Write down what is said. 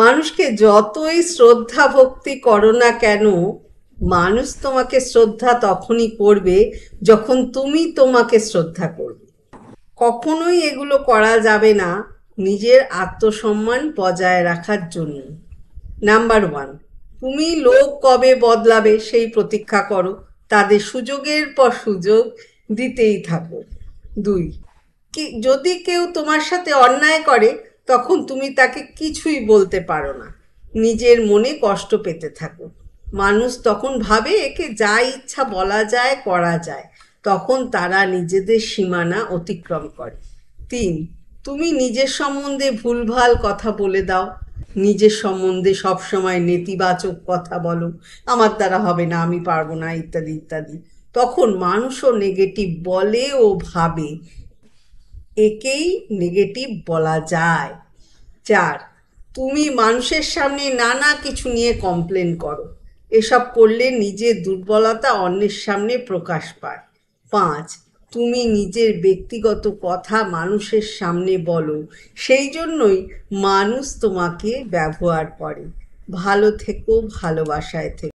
মানুষকে যতই শ্রদ্ধা ভক্তি করো না কেন মানুষ তোমাকে শ্রদ্ধা তখনই করবে যখন তুমি তোমাকে শ্রদ্ধা করবে কখনোই এগুলো করা যাবে না নিজের আত্মসম্মান বজায় রাখার জন্য নাম্বার ওয়ান তুমি লোক কবে বদলাবে সেই প্রতীক্ষা করো তাদের সুযোগের পর সুযোগ দিতেই থাকো দুই কি যদি কেউ তোমার সাথে অন্যায় করে তখন তুমি তাকে কিছুই বলতে পারো না নিজের মনে কষ্ট পেতে থাকো মানুষ তখন ভাবে একে যা ইচ্ছা বলা যায় করা যায় তখন তারা নিজেদের সীমানা অতিক্রম করে তিন তুমি নিজের সম্বন্ধে ভুলভাল কথা বলে দাও নিজের সম্বন্ধে সবসময় নেতিবাচক কথা বলো আমার দ্বারা হবে না আমি পারবো না ইত্যাদি ইত্যাদি তখন মানুষও নেগেটিভ বলে ও ভাবে একেই নেগেটিভ বলা যায় চার তুমি মানুষের সামনে নানা কিছু নিয়ে কমপ্লেন করো এসব করলে নিজের দুর্বলতা অন্যের সামনে প্রকাশ পায় পাঁচ তুমি নিজের ব্যক্তিগত কথা মানুষের সামনে বলো সেই জন্যই মানুষ তোমাকে ব্যবহার করে ভালো থেকো ভালোবাসায় থেকো